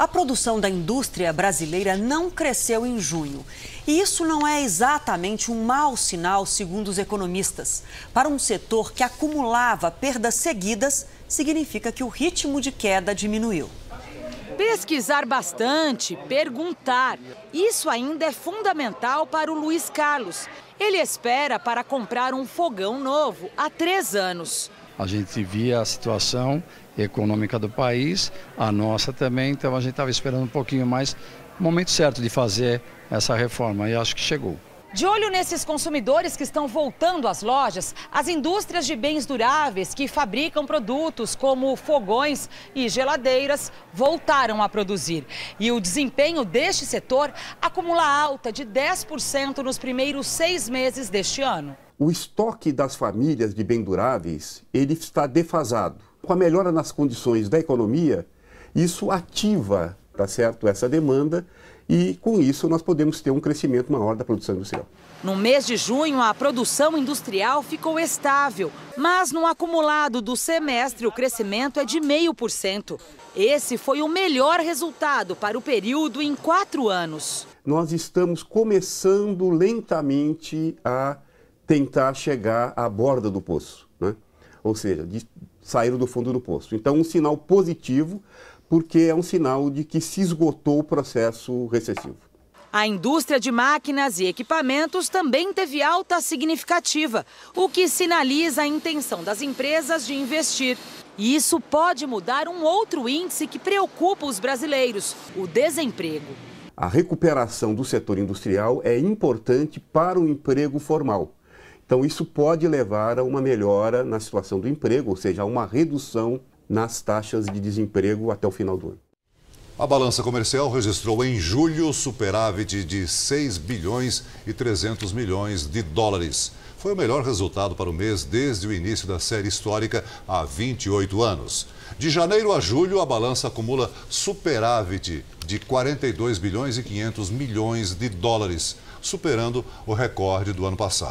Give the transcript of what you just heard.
A produção da indústria brasileira não cresceu em junho. E isso não é exatamente um mau sinal, segundo os economistas. Para um setor que acumulava perdas seguidas, significa que o ritmo de queda diminuiu. Pesquisar bastante, perguntar. Isso ainda é fundamental para o Luiz Carlos. Ele espera para comprar um fogão novo há três anos. A gente via a situação econômica do país, a nossa também, então a gente estava esperando um pouquinho mais, momento certo de fazer essa reforma e acho que chegou. De olho nesses consumidores que estão voltando às lojas, as indústrias de bens duráveis que fabricam produtos como fogões e geladeiras voltaram a produzir. E o desempenho deste setor acumula alta de 10% nos primeiros seis meses deste ano. O estoque das famílias de bens duráveis ele está defasado. Com a melhora nas condições da economia, isso ativa tá certo? Essa demanda e com isso nós podemos ter um crescimento maior da produção industrial. No mês de junho, a produção industrial ficou estável, mas no acumulado do semestre o crescimento é de 0,5%. Esse foi o melhor resultado para o período em quatro anos. Nós estamos começando lentamente a tentar chegar à borda do poço, né? ou seja, de sair do fundo do poço. Então, um sinal positivo porque é um sinal de que se esgotou o processo recessivo. A indústria de máquinas e equipamentos também teve alta significativa, o que sinaliza a intenção das empresas de investir. E isso pode mudar um outro índice que preocupa os brasileiros: o desemprego. A recuperação do setor industrial é importante para o emprego formal. Então, isso pode levar a uma melhora na situação do emprego, ou seja, a uma redução nas taxas de desemprego até o final do ano. A balança comercial registrou em julho superávit de 6 bilhões e 300 milhões de dólares. Foi o melhor resultado para o mês desde o início da série histórica há 28 anos. De janeiro a julho, a balança acumula superávit de 42 bilhões e 500 milhões de dólares, superando o recorde do ano passado.